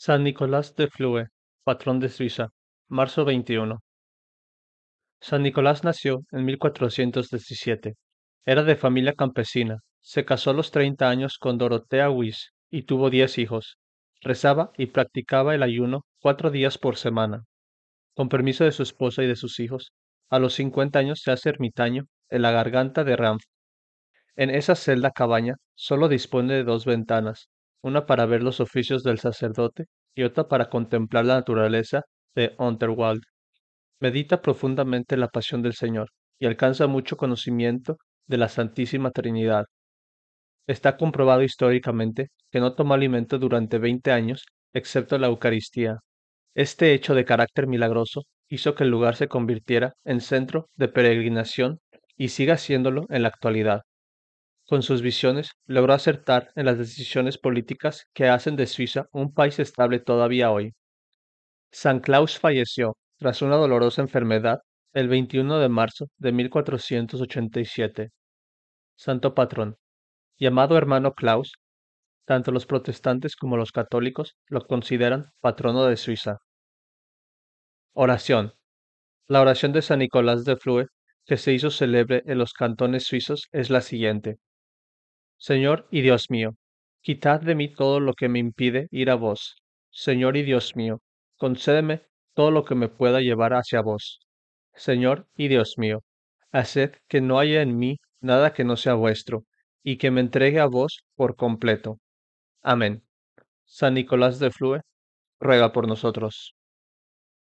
San Nicolás de Flue, patrón de Suiza, marzo 21. San Nicolás nació en 1417. Era de familia campesina. Se casó a los 30 años con Dorotea Wyss y tuvo 10 hijos. Rezaba y practicaba el ayuno cuatro días por semana. Con permiso de su esposa y de sus hijos, a los 50 años se hace ermitaño en la garganta de Ramf. En esa celda cabaña solo dispone de dos ventanas, una para ver los oficios del sacerdote y otra para contemplar la naturaleza de Unterwald. Medita profundamente la pasión del Señor y alcanza mucho conocimiento de la Santísima Trinidad. Está comprobado históricamente que no tomó alimento durante veinte años excepto la Eucaristía. Este hecho de carácter milagroso hizo que el lugar se convirtiera en centro de peregrinación y siga siéndolo en la actualidad. Con sus visiones, logró acertar en las decisiones políticas que hacen de Suiza un país estable todavía hoy. San Claus falleció tras una dolorosa enfermedad el 21 de marzo de 1487. Santo patrón. Llamado hermano Claus, tanto los protestantes como los católicos lo consideran patrono de Suiza. Oración. La oración de San Nicolás de Flue, que se hizo célebre en los cantones suizos, es la siguiente. Señor y Dios mío, quitad de mí todo lo que me impide ir a vos. Señor y Dios mío, concédeme todo lo que me pueda llevar hacia vos. Señor y Dios mío, haced que no haya en mí nada que no sea vuestro, y que me entregue a vos por completo. Amén. San Nicolás de Flue, ruega por nosotros.